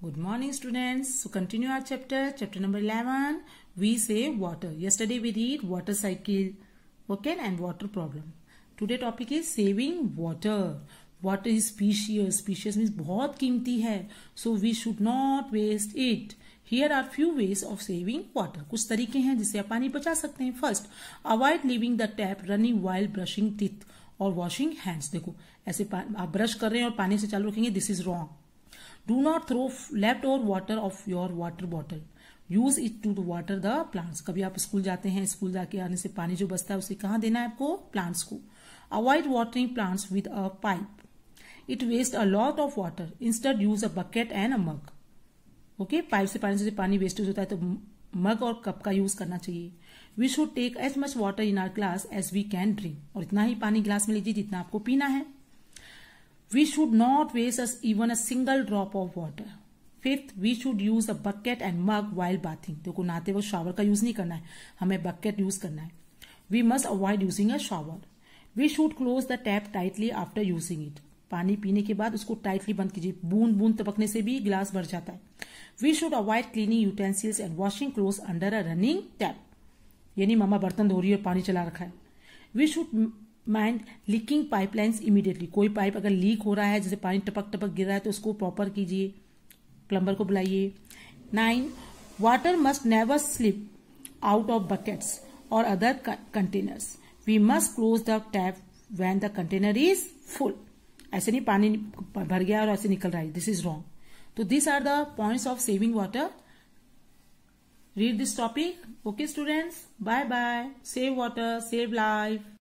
Good morning students. So continue our chapter, chapter number 11. We say water. Yesterday we read water cycle, okay, and water problem. Today topic is saving water. Water is precious. Precious means बहुत कीमती है. So we should not waste it. Here are few ways of saving water. कुछ तरीके हैं जिससे आप पानी बचा सकते हैं. First, avoid leaving the tap running while brushing teeth or washing hands. देखो ऐसे आप ब्रश कर रहे हैं और पानी से चालू रखेंगे this is wrong Do not throw leftover water of your water bottle. Use it to water the plants कभी आप स्कूल जाते हैं स्कूल जाके आने से पानी जो बचता है उसे कहाँ देना है आपको प्लांट्स को avoid watering plants with a pipe it waste a lot of water instead use a bucket and a mug okay pipe से पानी से पानी वेस्टेज होता है तो मग और कप का यूज करना चाहिए we should take as much water in our glass as we can drink और इतना ही पानी ग्लास में लीजिए जितना आपको पीना है We should not waste us even a single drop of water. Fifth we should use a bucket and mug while bathing देखो नहाते वक्त शावर का यूज नहीं करना है हमें बकेट यूज करना है we must avoid using a shower we should close the tap tightly after using it पानी पीने के बाद उसको टाइटली बंद कीजिए बूंद बूंद टपकने से भी ग्लास भर जाता है we should avoid cleaning utensils and washing clothes under a running tap यानी मामा बर्तन धो रही है और पानी चला रखा है we should mind leaking pipelines immediately कोई पाइप अगर लीक हो रहा है जैसे पानी टपक टपक गिर रहा है तो उसको प्रॉपर कीजिए प्लम्बर को बुलाइए nine water must never slip out of buckets or other containers we must close the tap when the container is full ऐसे नहीं पानी भर गया और ऐसे निकल रहा है दिस इज रॉन्ग तो this are the point of saving water read this topic okay students bye bye save water save life